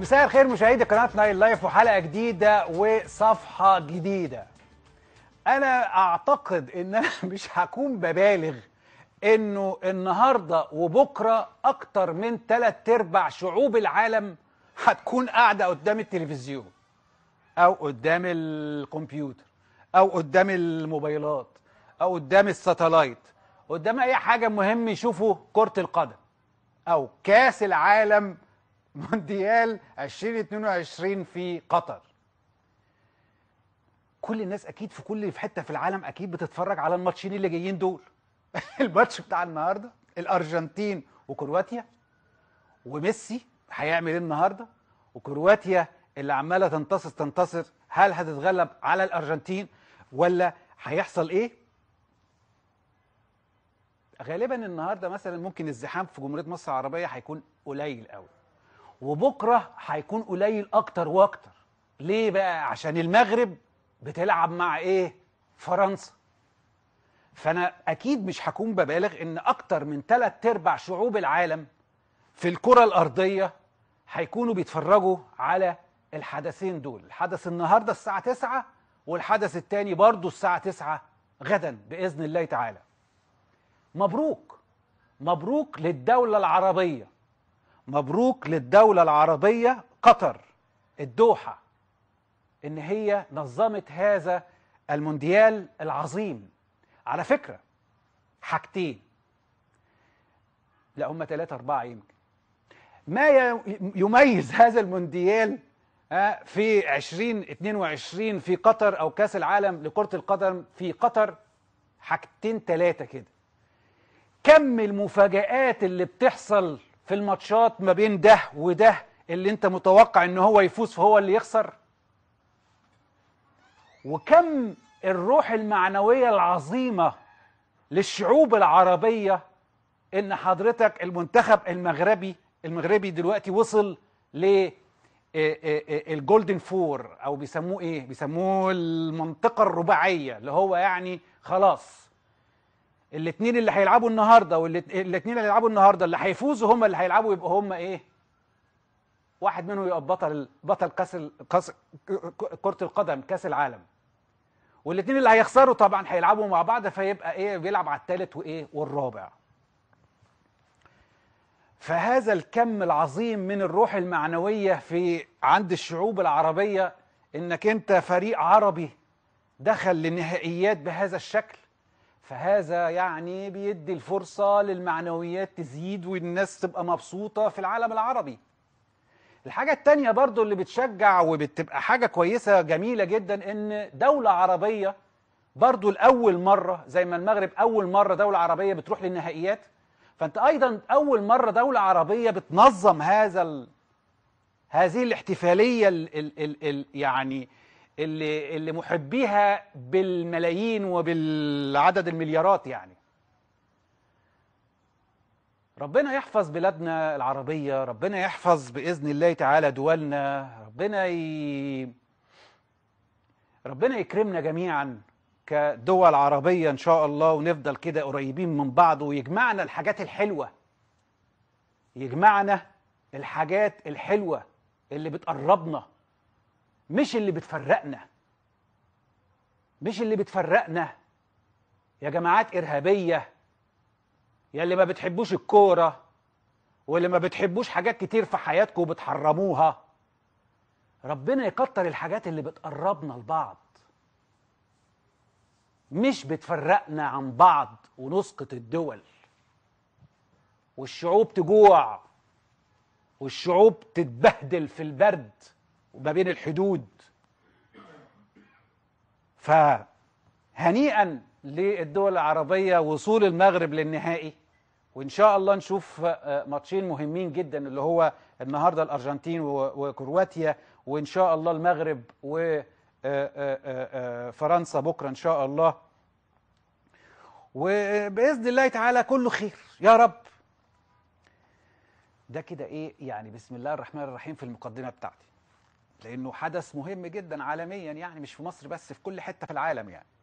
مساء الخير مشاهدي قناة نايل لايف وحلقة جديدة وصفحة جديدة أنا أعتقد إن أنا مش هكون ببالغ إنه النهاردة وبكرة أكتر من ثلاث أرباع شعوب العالم هتكون قاعدة قدام التلفزيون أو قدام الكمبيوتر أو قدام الموبايلات أو قدام الساتلايت قدام أي حاجة مهم يشوفوا كرة القدم أو كأس العالم مونديال 2022 في قطر كل الناس اكيد في كل في حته في العالم اكيد بتتفرج على الماتشين اللي جايين دول الماتش بتاع النهارده الارجنتين وكرواتيا وميسي هيعمل ايه النهارده وكرواتيا اللي عماله تنتصر تنتصر هل هتتغلب على الارجنتين ولا هيحصل ايه غالبا النهارده مثلا ممكن الزحام في جمهوريه مصر العربيه هيكون قليل قوي وبكرة هيكون قليل أكتر وأكتر ليه بقى عشان المغرب بتلعب مع إيه فرنسا فأنا أكيد مش هكون ببالغ إن أكتر من ثلاث أرباع شعوب العالم في الكرة الأرضية هيكونوا بيتفرجوا على الحدثين دول الحدث النهاردة الساعة 9 والحدث الثاني برضه الساعة 9 غدا بإذن الله تعالى مبروك مبروك للدولة العربية مبروك للدولة العربية قطر الدوحة إن هي نظمت هذا المونديال العظيم على فكرة حاجتين لا هم ثلاثة أربعة يمكن ما يميز هذا المونديال آه، في 2022 في قطر أو كأس العالم لكرة القدم في قطر حاجتين ثلاثة كده كم المفاجآت اللي بتحصل في الماتشات ما بين ده وده اللي انت متوقع ان هو يفوز فهو اللي يخسر وكم الروح المعنويه العظيمه للشعوب العربيه ان حضرتك المنتخب المغربي المغربي دلوقتي وصل ل آه، آه، آه، الجولدن فور او بيسموه ايه بيسموه المنطقه الرباعيه اللي هو يعني خلاص الاثنين اللي هيلعبوا النهارده والاثنين اللي هيلعبوا النهارده اللي هيفوزوا هم اللي هيلعبوا يبقوا هم ايه؟ واحد منهم يبقى بطل بطل كاس كاس كره القدم كاس العالم والاثنين اللي هيخسروا طبعا هيلعبوا مع بعض فيبقى ايه بيلعب على الثالث وايه والرابع فهذا الكم العظيم من الروح المعنويه في عند الشعوب العربيه انك انت فريق عربي دخل للنهائيات بهذا الشكل فهذا يعني بيدي الفرصة للمعنويات تزيد والناس تبقى مبسوطة في العالم العربي الحاجة التانية برضو اللي بتشجع وبتبقى حاجة كويسة جميلة جدا ان دولة عربية برضو لأول مرة زي ما المغرب أول مرة دولة عربية بتروح للنهائيات فأنت أيضا أول مرة دولة عربية بتنظم هذا ال... هذه الاحتفالية ال... ال... ال... ال... يعني اللي اللي محبيها بالملايين وبالعدد المليارات يعني ربنا يحفظ بلادنا العربية ربنا يحفظ بإذن الله تعالى دولنا ربنا ي... ربنا يكرمنا جميعا كدول عربية إن شاء الله ونفضل كده قريبين من بعض ويجمعنا الحاجات الحلوة يجمعنا الحاجات الحلوة اللي بتقربنا مش اللي بتفرقنا مش اللي بتفرقنا يا جماعات إرهابية يا اللي ما بتحبوش الكورة واللي ما بتحبوش حاجات كتير في حياتكم وبتحرموها ربنا يكتر الحاجات اللي بتقربنا لبعض مش بتفرقنا عن بعض ونسقط الدول والشعوب تجوع والشعوب تتبهدل في البرد وما بين الحدود فهنيئا للدول العربية وصول المغرب للنهائي وإن شاء الله نشوف آه، ماتشين مهمين جدا اللي هو النهاردة الأرجنتين وكرواتيا وإن شاء الله المغرب وفرنسا آه، آه، بكرة إن شاء الله وبإذن الله تعالى كله خير يا رب ده كده إيه يعني بسم الله الرحمن الرحيم في المقدمة بتاعتي لأنه حدث مهم جدا عالميا يعني مش في مصر بس في كل حتة في العالم يعني